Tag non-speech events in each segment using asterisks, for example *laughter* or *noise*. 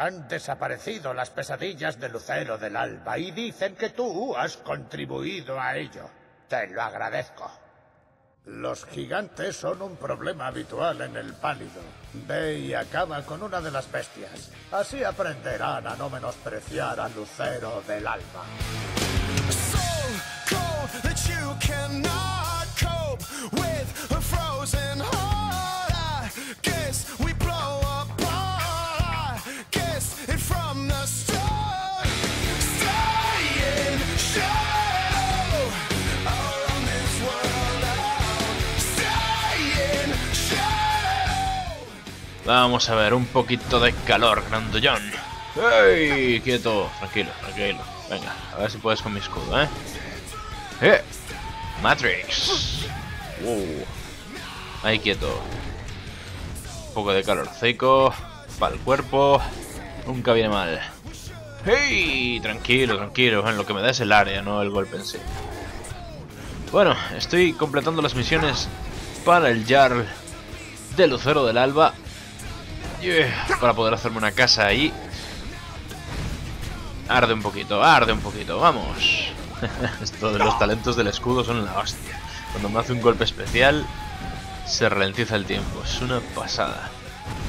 Han desaparecido las pesadillas de Lucero del Alba y dicen que tú has contribuido a ello. Te lo agradezco. Los gigantes son un problema habitual en el pálido. Ve y acaba con una de las bestias. Así aprenderán a no menospreciar a Lucero del Alba. So Vamos a ver, un poquito de calor, grandullón. ¡Ey! Quieto, tranquilo, tranquilo. Venga, a ver si puedes con mi escudo, ¿eh? ¡Eh! Matrix. ¡Wow! Ahí quieto. Un poco de calor... seco. para el cuerpo. Nunca viene mal. ¡Hey! Tranquilo, tranquilo. En lo que me da es el área, no el golpe en sí. Bueno, estoy completando las misiones para el Jarl de Lucero del Alba para poder hacerme una casa ahí. Arde un poquito, arde un poquito, vamos. *laughs* Esto de los talentos del escudo son la hostia. Cuando me hace un golpe especial, se ralentiza el tiempo. Es una pasada.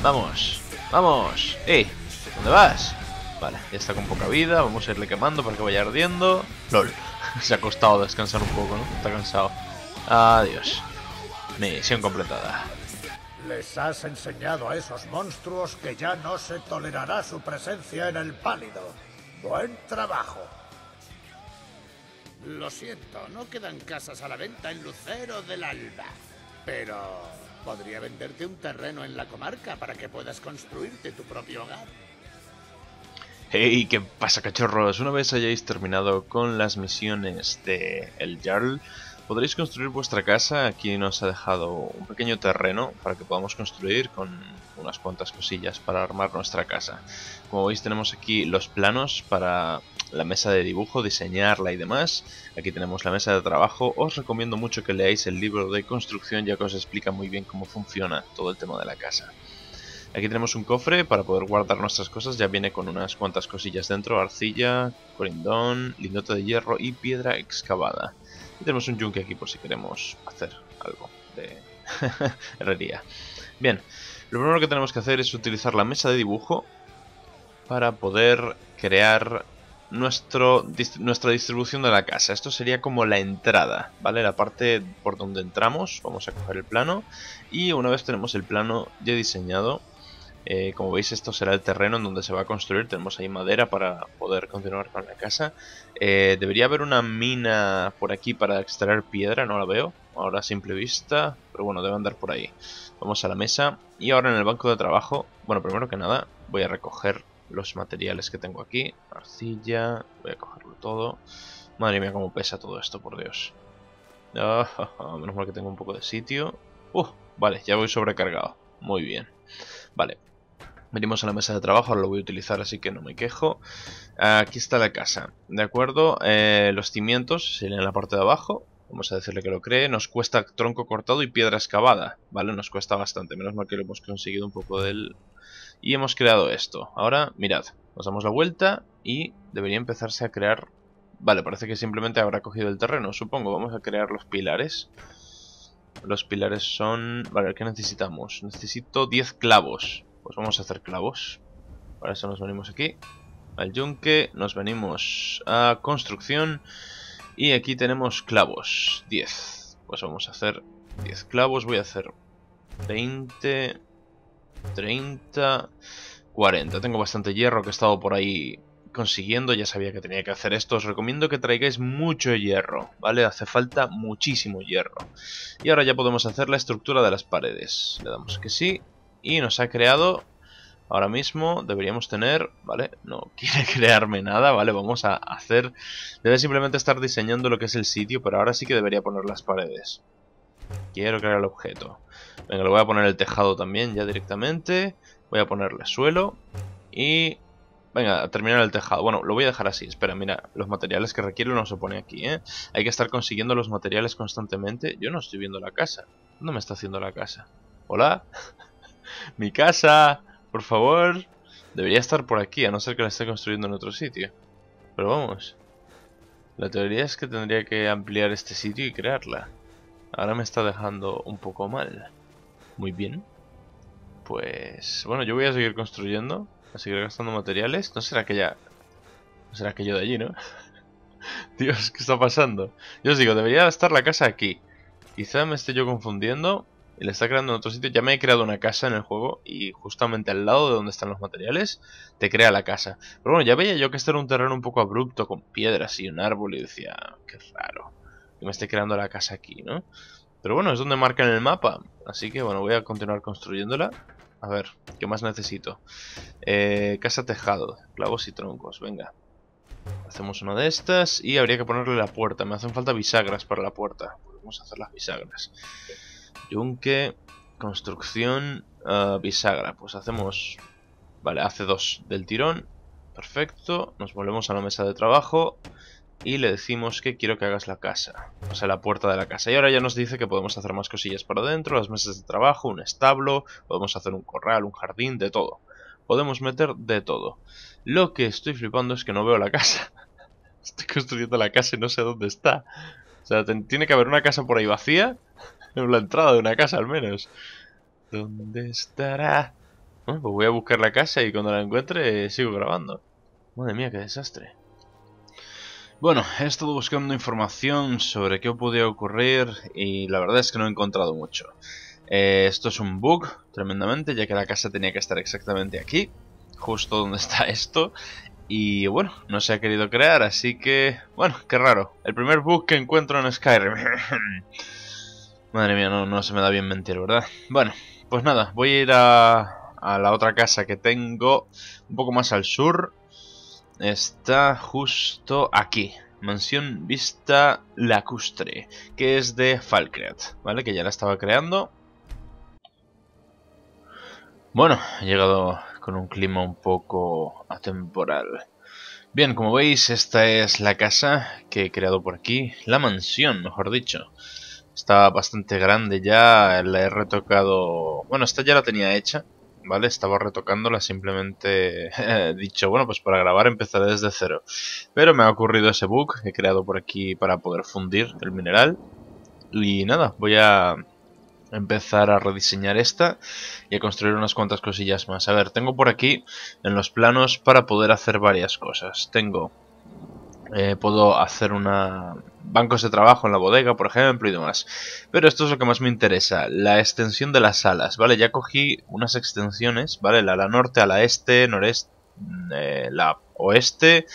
Vamos, vamos. ¡Ey! ¿Dónde vas? Vale, ya está con poca vida. Vamos a irle quemando para que vaya ardiendo. LOL. *laughs* se ha costado descansar un poco, ¿no? Está cansado. Adiós. Misión completada. Les has enseñado a esos monstruos que ya no se tolerará su presencia en el pálido. Buen trabajo. Lo siento, no quedan casas a la venta en Lucero del Alba. Pero podría venderte un terreno en la comarca para que puedas construirte tu propio hogar. Hey, ¿qué pasa cachorros? Una vez hayáis terminado con las misiones de El Jarl, podréis construir vuestra casa. Aquí nos ha dejado un pequeño terreno para que podamos construir con unas cuantas cosillas para armar nuestra casa. Como veis tenemos aquí los planos para la mesa de dibujo, diseñarla y demás. Aquí tenemos la mesa de trabajo. Os recomiendo mucho que leáis el libro de construcción ya que os explica muy bien cómo funciona todo el tema de la casa. Aquí tenemos un cofre para poder guardar nuestras cosas, ya viene con unas cuantas cosillas dentro, arcilla, corindón, linota de hierro y piedra excavada tenemos un yunque aquí por si queremos hacer algo de *laughs* herrería. Bien, lo primero que tenemos que hacer es utilizar la mesa de dibujo para poder crear nuestro, nuestra distribución de la casa. Esto sería como la entrada, ¿vale? La parte por donde entramos. Vamos a coger el plano. Y una vez tenemos el plano ya diseñado, eh, como veis esto será el terreno en donde se va a construir, tenemos ahí madera para poder continuar con la casa. Eh, debería haber una mina por aquí para extraer piedra, no la veo, ahora a simple vista, pero bueno, debe andar por ahí. Vamos a la mesa y ahora en el banco de trabajo, bueno, primero que nada voy a recoger los materiales que tengo aquí, arcilla, voy a cogerlo todo. Madre mía, cómo pesa todo esto, por Dios. Ah, *laughs* menos mal que tengo un poco de sitio. Uh, vale, ya voy sobrecargado. Muy bien. Vale, Venimos a la mesa de trabajo, ahora lo voy a utilizar así que no me quejo. Aquí está la casa, ¿de acuerdo? Eh, los cimientos serían en la parte de abajo. Vamos a decirle que lo cree. Nos cuesta tronco cortado y piedra excavada, ¿vale? Nos cuesta bastante, menos mal que lo hemos conseguido un poco del... Y hemos creado esto. Ahora, mirad, nos damos la vuelta y debería empezarse a crear... Vale, parece que simplemente habrá cogido el terreno, supongo. Vamos a crear los pilares. Los pilares son... Vale, ¿qué necesitamos? Necesito 10 clavos. Pues vamos a hacer clavos. Para eso nos venimos aquí. Al yunque. Nos venimos a construcción. Y aquí tenemos clavos. 10. Pues vamos a hacer 10 clavos. Voy a hacer 20. 30. 40. Tengo bastante hierro que he estado por ahí consiguiendo, ya sabía que tenía que hacer esto, os recomiendo que traigáis mucho hierro, ¿vale? Hace falta muchísimo hierro. Y ahora ya podemos hacer la estructura de las paredes. Le damos que sí y nos ha creado ahora mismo deberíamos tener, ¿vale? No *laughs* quiere crearme nada, ¿vale? Vamos a hacer... Debe simplemente estar diseñando lo que es el sitio, pero ahora sí que debería poner las paredes. Quiero crear el objeto. Venga, le voy a poner el tejado también ya directamente. Voy a ponerle suelo y... Venga, a terminar el tejado. Bueno, lo voy a dejar así. Espera, mira, los materiales que requiere no se pone aquí, ¿eh? Hay que estar consiguiendo los materiales constantemente. Yo no estoy viendo la casa. ¿Dónde me está haciendo la casa? ¿Hola? *laughs* Mi casa, por favor. Debería estar por aquí, a no ser que la esté construyendo en otro sitio. Pero vamos. La teoría es que tendría que ampliar este sitio y crearla. Ahora me está dejando un poco mal. Muy bien. Pues... Bueno, yo voy a seguir construyendo. A seguir gastando materiales. No será que ya... No será que yo de allí, ¿no? *laughs* Dios, ¿qué está pasando? Yo os digo, debería estar la casa aquí. Quizá me esté yo confundiendo y la está creando en otro sitio. Ya me he creado una casa en el juego y justamente al lado de donde están los materiales te crea la casa. Pero bueno, ya veía yo que este era un terreno un poco abrupto con piedras y un árbol y decía, ah, qué raro que me esté creando la casa aquí, ¿no? Pero bueno, es donde marca en el mapa, así que bueno, voy a continuar construyéndola. A ver, ¿qué más necesito? Eh, casa tejado, clavos y troncos, venga. Hacemos una de estas y habría que ponerle la puerta. Me hacen falta bisagras para la puerta. Podemos hacer las bisagras. Yunque, construcción, ah, bisagra. Pues hacemos... Vale, hace dos del tirón. Perfecto. Nos volvemos a la mesa de trabajo y le decimos que quiero que hagas la casa, o sea, la puerta de la casa. Y ahora ya nos dice que podemos hacer más cosillas para adentro, las mesas de trabajo, un establo, podemos hacer un corral, un jardín, de todo. Podemos meter de todo. Lo que estoy flipando es que no veo la casa. *laughs* Estoy construyendo la casa y no sé dónde está. O sea, tiene que haber una casa por ahí vacía en la entrada de una casa al menos. ¿Dónde estará? Bueno, pues voy a buscar la casa y cuando la encuentre sigo grabando. Madre mía, qué desastre. Bueno, he estado buscando información sobre qué podía ocurrir y la verdad es que no he encontrado mucho. Eh, esto es un bug, tremendamente, ya que la casa tenía que estar exactamente aquí, justo donde está *laughs* esto. Y bueno, no se ha querido crear, así que... Bueno, qué raro. El primer bug que encuentro en Skyrim. *laughs* Madre mía, no, no se me da bien mentir, ¿verdad? Bueno, pues nada, voy a ir a, la otra casa que tengo un poco más al sur. Está justo aquí. Mansión Vista Lacustre, que es de Falcreat, ¿vale? Que ya la estaba creando. Bueno, he llegado con un clima un poco atemporal. Bien, como veis, esta es la casa que he creado por aquí, la mansión, mejor dicho. Está bastante grande ya, la he retocado... Bueno, esta ya la tenía hecha, ¿vale? Estaba retocándola, simplemente *laughs* he dicho, bueno, pues para grabar empezaré desde cero. Pero me ha ocurrido ese bug, he creado por aquí para poder fundir el mineral. Y nada, voy a empezar a rediseñar esta y a construir unas cuantas cosillas más. A ver, tengo por aquí en los planos para poder hacer varias cosas. Tengo eh, puedo hacer una bancos de trabajo en la bodega, por ejemplo, y demás. Pero esto es lo que más me interesa, la extensión de las alas, ¿vale? Ya cogí unas extensiones, ¿vale? La, norte, a la este, noreste, mm, eh, la oeste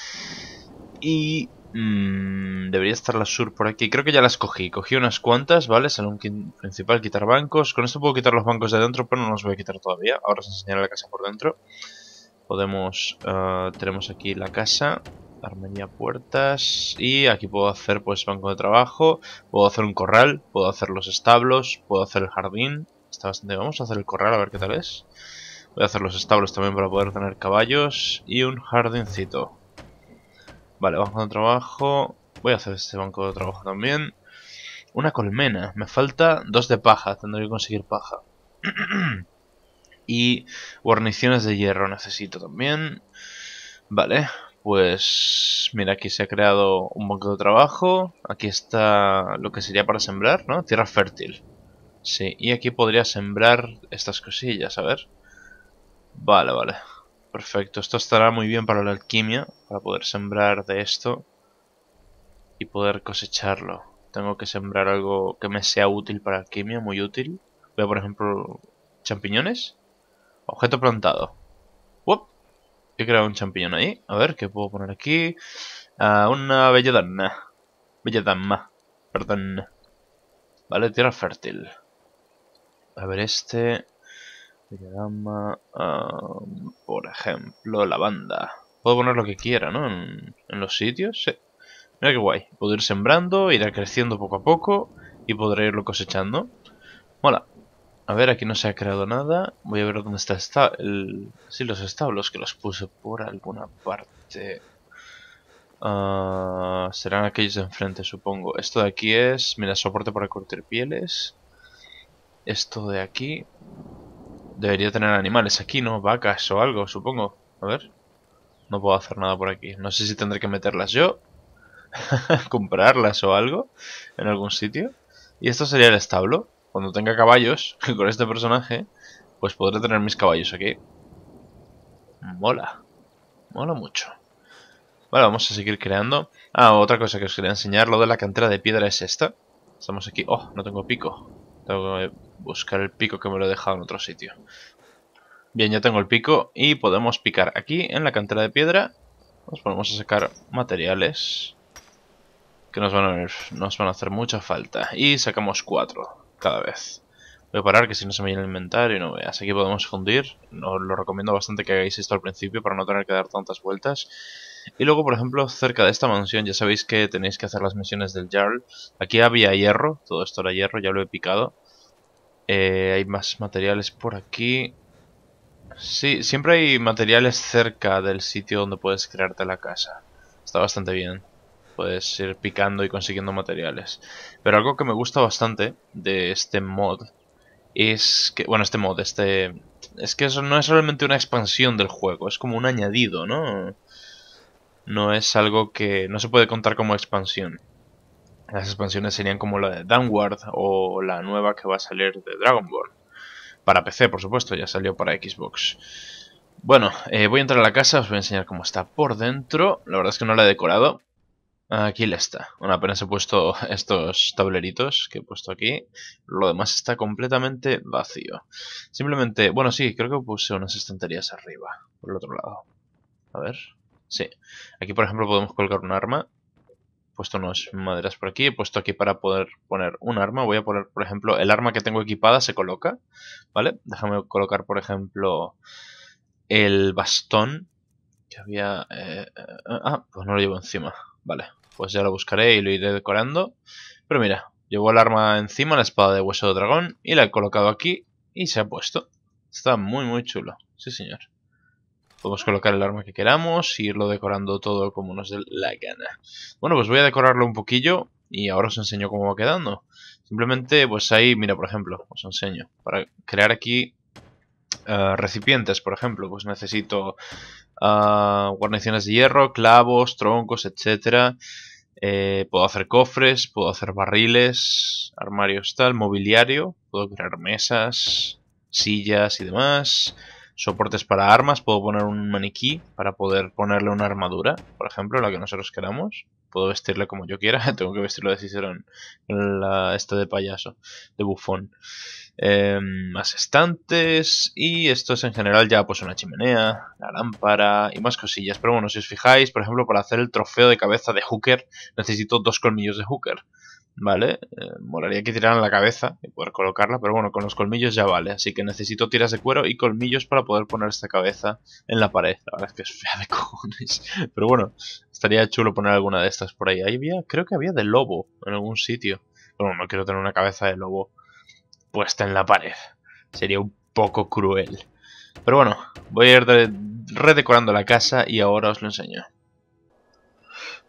y mm, debería estar la sur por aquí. Creo que ya las cogí, cogí unas cuantas, ¿vale? Salón principal, quitar bancos. Con esto puedo quitar los bancos de dentro, pero no los voy a quitar todavía. Ahora os enseñaré la casa por dentro. Podemos... Eh, tenemos aquí la casa armenia puertas y aquí puedo hacer pues banco de trabajo, puedo hacer un corral, puedo hacer los establos, puedo hacer el jardín, está bastante... Vamos a hacer el corral a ver qué tal es. Voy a hacer los establos también para poder tener caballos y un jardincito. Vale, banco de trabajo, voy a hacer este banco de trabajo también. Una colmena, me falta dos de paja, tendré que conseguir paja. *clears throat* y guarniciones de hierro necesito también. Vale, pues mira, aquí se ha creado un banco de trabajo. Aquí está lo que sería para sembrar, ¿no? Tierra fértil. Sí, y aquí podría sembrar estas cosillas, a ver. Vale, vale. Perfecto, esto estará muy bien para la alquimia, para poder sembrar de esto y poder cosecharlo. Tengo que sembrar algo que me sea útil para alquimia, muy útil. Veo, por ejemplo, champiñones. Objeto plantado. He creado un champiñón ahí. A ver, ¿qué puedo poner aquí? A ah, una bella dama, Perdón. Vale, tierra fértil. A ver, este... Belladama... dama. por ejemplo, lavanda. Puedo poner lo que quiera, ¿no? En, los sitios, sí. Mira qué guay. Puedo ir sembrando, irá creciendo poco a poco y podré irlo cosechando. Mola. A ver, aquí no se ha creado nada. Voy a ver dónde está, el... Sí, los establos que los puse por alguna parte. Ah, serán aquellos de enfrente, supongo. Esto de aquí es... Mira, soporte para cortar pieles. Esto de aquí... Debería tener animales aquí, ¿no? Vacas o algo, supongo. A ver. No puedo hacer nada por aquí. No sé si tendré que meterlas yo. *laughs* Comprarlas o algo. En algún sitio. Y esto sería el establo cuando tenga caballos, *laughs* con este personaje, pues podré tener mis caballos aquí. Mola. Mola mucho. Vale, vamos a seguir creando. Ah, otra cosa que os quería enseñar, lo de la cantera de piedra es esta. Estamos aquí. Oh, no tengo pico. Tengo que buscar el pico que me lo he dejado en otro sitio. Bien, ya tengo el pico y podemos picar aquí en la cantera de piedra. Nos ponemos a sacar materiales que nos van a, nos van a hacer mucha falta. Y sacamos cuatro cada vez. Voy a parar que si no se me viene el inventario y no veas. Aquí podemos fundir. Os lo recomiendo bastante que hagáis esto al principio para no tener que dar tantas vueltas. Y luego, por ejemplo, cerca de esta mansión, ya sabéis que tenéis que hacer las misiones del Jarl. Aquí había hierro, todo esto era hierro, ya lo he picado. Eh, hay más materiales por aquí. Sí, siempre hay materiales cerca del sitio donde puedes crearte la casa. Está bastante bien puedes ir picando y consiguiendo materiales. Pero algo que me gusta bastante de este mod es que, bueno, este mod, este... Es que eso no es solamente una expansión del juego, es como un añadido, ¿no? No es algo que no se puede contar como expansión. Las expansiones serían como la de Downward o la nueva que va a salir de Dragonborn. Para PC, por supuesto, ya salió para Xbox. Bueno, eh, voy a entrar a la casa, os voy a enseñar cómo está por dentro. La verdad es que no la he decorado, Aquí la está. Bueno, apenas he puesto *laughs* estos tableritos que he puesto aquí. Lo demás está completamente vacío. Simplemente, bueno, sí, creo que puse unas estanterías arriba, por el otro lado. A ver. Sí. Aquí, por ejemplo, podemos colocar un arma. He puesto unas maderas por aquí. He puesto aquí para poder poner un arma. Voy a poner, por ejemplo, el arma que tengo equipada se coloca. ¿Vale? Déjame colocar, por ejemplo, el bastón que había... Eh, eh, eh, ah, pues no lo llevo encima. Vale, pues ya lo buscaré y lo iré decorando. Pero mira, llevo el arma encima, la espada de hueso de dragón, y la he colocado aquí y se ha puesto. Está muy muy chulo, sí señor. Podemos colocar el arma que queramos e irlo decorando todo como nos dé la gana. Bueno, pues voy a decorarlo un poquillo y ahora os enseño cómo va quedando. Simplemente, pues ahí, mira, por ejemplo, os enseño. Para crear aquí eh, recipientes, por ejemplo, pues necesito ah, guarniciones de hierro, clavos, troncos, etcétera. Eh, puedo hacer cofres, puedo hacer barriles, armarios tal, mobiliario, puedo crear mesas, sillas y demás, soportes para armas, puedo poner un maniquí para poder ponerle una armadura, por ejemplo, la que nosotros queramos puedo vestirle como yo quiera, *laughs* tengo que vestirlo de Cicerón, la, esta de payaso, de bufón. Em, más estantes y esto es en general ya pues una chimenea, la lámpara y más cosillas. Pero bueno, si os fijáis, por ejemplo, para hacer el trofeo de cabeza de Hooker necesito dos colmillos de Hooker. ¿vale? Eh, molaría que tiraran la cabeza y poder colocarla, pero bueno, con los colmillos ya vale. Así que necesito tiras de cuero y colmillos para poder poner esta cabeza en la pared. La verdad es que es fea de *laughs* cojones. Pero bueno, estaría chulo poner alguna de estas por ahí. Ahí había, creo que había de lobo en algún sitio. Pero bueno, no quiero tener una cabeza de lobo puesta en la pared. Sería un poco cruel. Pero bueno, voy a ir redecorando la casa y ahora os lo enseño.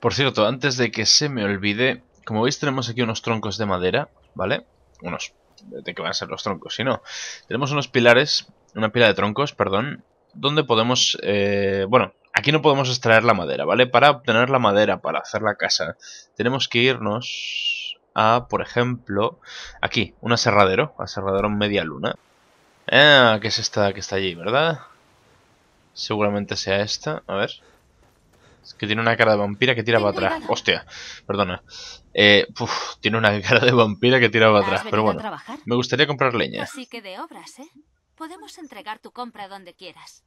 Por cierto, antes de que se me olvide, como veis tenemos aquí unos troncos de madera, ¿vale? Unos, de qué van a ser los troncos, si no. Tenemos unos pilares, una pila de troncos, perdón, donde podemos, eh, bueno, aquí no podemos extraer la madera, ¿vale? Para obtener la madera, para hacer la casa, tenemos que irnos a, por ejemplo, aquí, un aserradero, aserradero media luna. Ah, que es esta que está allí, ¿verdad? Seguramente sea esta, a ver que tiene una cara de vampira que tira para atrás. Hostia, perdona. Eh, tiene una *laughs* cara de vampira que tira para atrás, pero bueno. Me gustaría comprar leña. de ¿eh? Podemos entregar tu compra donde quieras.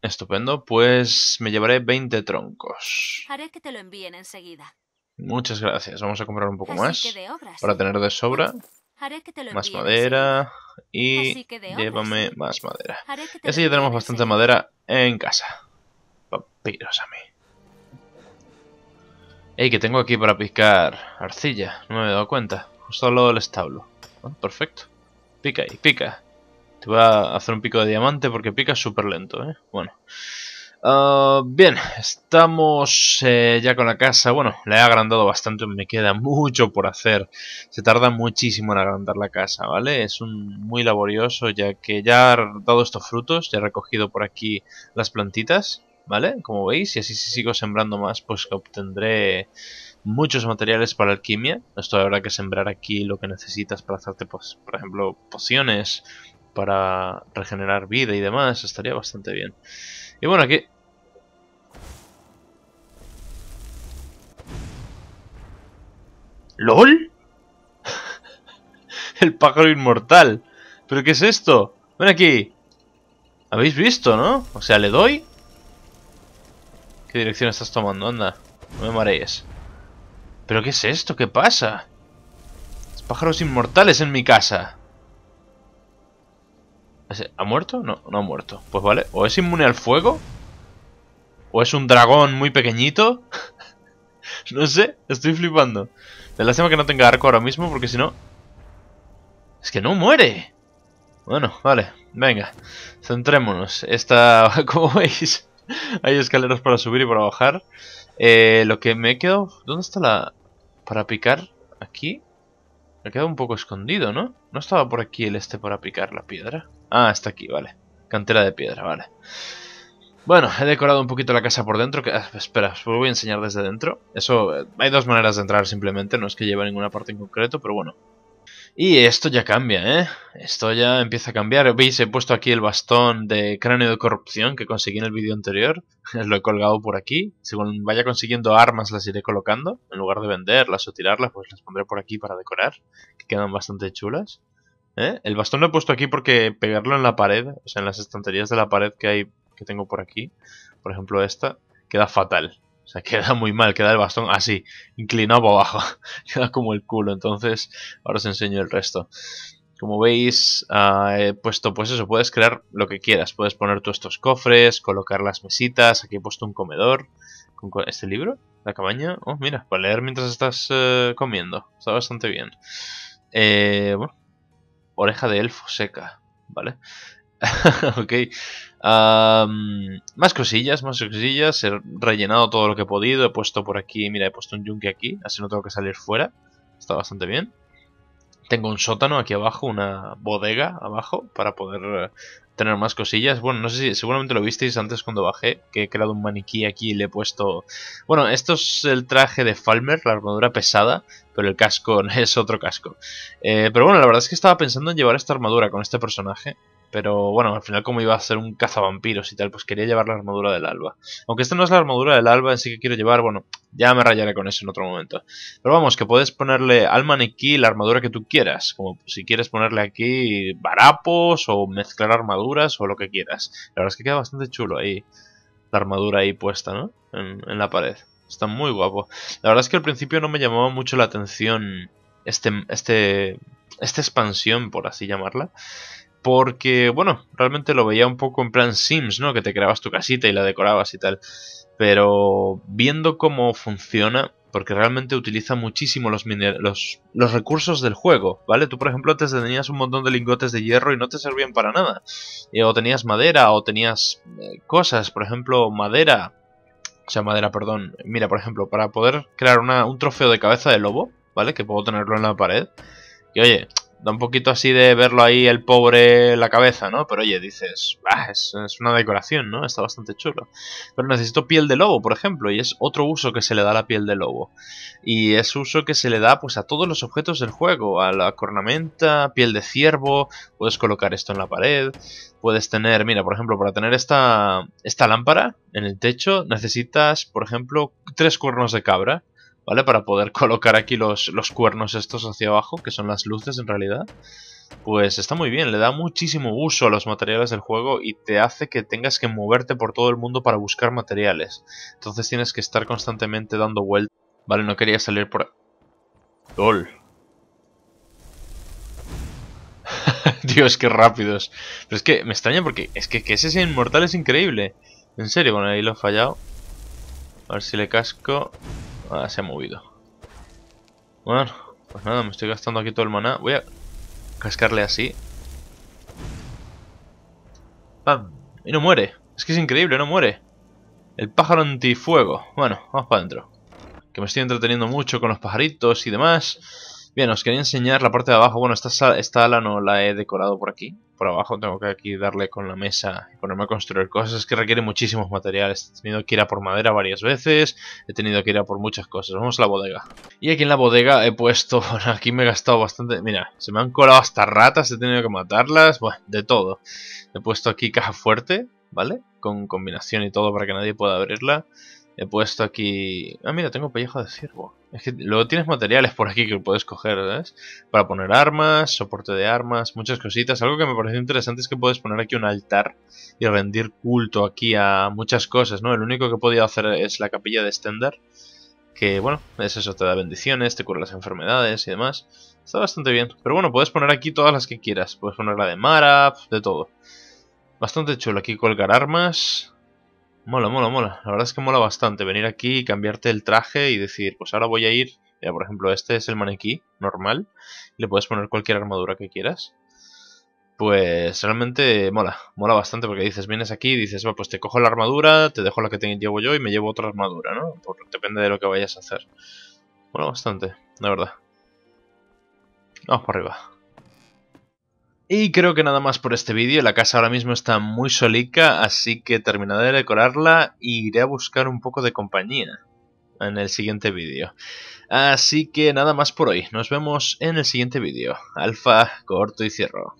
Estupendo, pues me llevaré 20 troncos. Haré que te lo envíen enseguida. Muchas gracias. Vamos a comprar un poco más para tener de sobra. Pues, más madera y llévame más madera. Así ya tenemos bastante madera en casa. Vampiros a mí. Ey, que tengo aquí para picar arcilla. No me he dado cuenta. Justo al lado del establo. Oh, perfecto. Pica ahí, pica. Te voy a hacer un pico de diamante porque pica súper lento, eh. Bueno. Ah, bien, estamos eh, ya con la casa. Bueno, la he agrandado bastante, me queda mucho por hacer. Se tarda muchísimo en agrandar la casa, ¿vale? Es un, muy laborioso ya que ya he dado estos frutos, ya he recogido por aquí las plantitas. ¿vale? Como veis, y así si sigo sembrando más, pues que obtendré muchos materiales para alquimia. Esto habrá que sembrar aquí lo que necesitas para hacerte, pues, por ejemplo, pociones, para regenerar vida y demás. Estaría bastante bien. Y bueno, aquí... ¿LOL? *laughs* El pájaro inmortal. ¿Pero qué es esto? Ven aquí. ¿Habéis visto, no? O sea, le doy ¿Qué dirección estás tomando? Anda, no me marees. ¿Pero qué es esto? ¿Qué pasa? Los pájaros inmortales en mi casa. ¿Ha muerto? No, no ha muerto. Pues vale, o es inmune al fuego, o es un dragón muy pequeñito. *laughs* no sé, estoy flipando. De lástima que no tenga arco ahora mismo, porque si no... Es que no muere. Bueno, vale, venga, centrémonos. Esta, *laughs* como veis, *laughs* Hay escaleras para subir y para bajar. Eh, lo que me he quedado... ¿Dónde está la...? Para picar... ¿Aquí? Me he quedado un poco escondido, ¿no? No estaba por aquí el este para picar la piedra. Ah, está aquí, vale. Cantera de piedra, vale. Bueno, he decorado un poquito la casa por dentro. Que, ah, espera, os lo voy a enseñar desde dentro. Eso, eh, hay dos maneras de entrar simplemente. No es que lleve ninguna parte en concreto, pero bueno. Y esto ya cambia, ¿eh? Esto ya empieza a cambiar. Veis, he puesto aquí el bastón de cráneo de corrupción que conseguí en el vídeo anterior. *laughs* Lo he colgado por aquí. Según vaya consiguiendo armas las iré colocando. En lugar de venderlas o tirarlas, pues las pondré por aquí para decorar. Que quedan bastante chulas. ¿Eh? El bastón lo he puesto aquí porque pegarlo en la pared, o sea, en las estanterías de la pared que hay, que tengo por aquí, por ejemplo esta, queda fatal. O sea, *laughs* queda muy mal, queda el bastón así, inclinado para abajo, *laughs* queda como el culo. Entonces, ahora os enseño el resto. Como veis, ah, he puesto, pues eso, puedes crear lo que quieras. Puedes poner tú estos cofres, colocar las mesitas. Aquí he puesto un comedor. Con ¿Este libro? ¿La cabaña? Oh, mira, para leer mientras estás eh, comiendo. Está bastante bien. Eh, oreja de elfo seca, ¿vale? *laughs* ok. más cosillas, más cosillas. He rellenado todo lo que he podido. He puesto por aquí, mira, he puesto un yunque aquí. Así no tengo que salir fuera. Está bastante bien. Tengo un sótano aquí abajo, una bodega abajo para poder eh, tener más cosillas. Bueno, no sé si seguramente lo visteis antes cuando bajé, que he creado un maniquí aquí y le he puesto... Bueno, esto es el traje de Falmer, la armadura pesada, pero el casco *laughs* es otro casco. Eh, pero bueno, la verdad es que estaba pensando en llevar esta armadura con este personaje pero bueno, al final como iba a ser un cazavampiros y tal, pues quería llevar la armadura del alba. Aunque esta no es la armadura del alba, así que quiero llevar, bueno, ya me rayaré con eso en otro momento. Pero vamos, que puedes ponerle al maniquí la armadura que tú quieras. Como si quieres ponerle aquí barapos o mezclar armaduras o lo que quieras. La verdad es que queda bastante chulo ahí la armadura ahí puesta, ¿no? En, en la pared. Está muy guapo. La verdad es que al principio no me llamaba mucho la atención este, este, esta expansión, por así llamarla porque, bueno, realmente lo veía un poco en plan Sims, ¿no? Que te creabas tu casita y la decorabas y tal. Pero viendo cómo funciona, porque realmente utiliza muchísimo los, los, los, recursos del juego, ¿vale? Tú, por ejemplo, antes tenías un montón de lingotes de hierro y no te servían para nada. Eh, o tenías madera, o tenías eh, cosas, por ejemplo, madera. O sea, madera, perdón. Mira, por ejemplo, para poder crear un trofeo de cabeza de lobo, ¿vale? Que puedo tenerlo en la pared. Y oye, da un poquito así de verlo ahí el pobre la cabeza, ¿no? Pero oye, dices, es, una decoración, ¿no? Está bastante chulo. Pero necesito piel de lobo, por ejemplo, y es otro uso que se le da a la piel de lobo. Y es uso que se le da pues a todos los objetos del juego, a la cornamenta, piel de ciervo, puedes colocar esto en la pared, puedes tener, mira, por ejemplo, para tener esta, esta lámpara en el techo necesitas, por ejemplo, tres cuernos de cabra. ¿vale? Para poder *laughs* colocar aquí los, cuernos estos hacia abajo, que son las luces en realidad. Pues está muy bien, le da muchísimo uso a los materiales del juego y te hace que tengas que moverte por todo el mundo para buscar materiales. Entonces tienes que estar constantemente dando vueltas. Vale, no quería salir por... ¡Dol! *laughs* Dios, qué rápidos. Pero es que me extraña porque es que, que ese inmortal es increíble. En serio, bueno, ahí lo he fallado. A ver si le casco. Ah, se ha movido. Bueno, pues nada, me estoy gastando aquí todo el maná. Voy a cascarle así. ¡Pam! Y no muere. Es que es increíble, no muere. El pájaro antifuego. Bueno, vamos para adentro. Que me estoy entreteniendo mucho con los pajaritos y demás. Bien, os quería enseñar la parte de abajo. Bueno, esta, esta ala no la he decorado por aquí. Por abajo tengo que aquí darle con la mesa y ponerme a construir cosas. Es que requiere muchísimos materiales. He tenido que ir a por madera varias veces. He tenido que ir a por muchas cosas. Vamos a la bodega. Y aquí en la bodega he puesto... *laughs* Aquí me he gastado bastante... Mira, se me han colado hasta ratas. He tenido que matarlas. Bueno, de todo. He puesto aquí caja fuerte, ¿vale? Con combinación y todo para que nadie pueda abrirla. He puesto aquí... Ah, mira, tengo pellejo de ciervo. Es que luego tienes materiales por aquí que puedes coger, ¿ves? Para poner armas, soporte de armas, muchas cositas. Algo que me pareció interesante es que puedes poner aquí un altar y rendir culto aquí a muchas cosas, ¿no? El único que podía hacer es la capilla de Stender. Que, bueno, es eso, te da bendiciones, te cura las enfermedades y demás. Está bastante bien. Pero bueno, puedes poner aquí todas las que quieras. Puedes poner la de Mara, de todo. Bastante chulo. Aquí colgar armas. Mola, mola, mola. La verdad es que mola bastante venir aquí y cambiarte el traje y decir, pues ahora voy a ir. por ejemplo, este es el maniquí normal. Le puedes poner cualquier armadura que quieras. Pues realmente mola, mola bastante porque dices, vienes aquí y dices, va, pues te cojo la armadura, te dejo la que te llevo yo y me llevo otra armadura, ¿no? depende de lo que vayas a hacer. Mola bastante, la verdad. Vamos por arriba. Y creo que nada más por este vídeo, la casa ahora mismo está muy solica, así que terminaré de decorarla y e iré a buscar un poco de compañía en el siguiente vídeo. Así que nada más por hoy, nos vemos en el siguiente vídeo. Alfa, corto y cierro.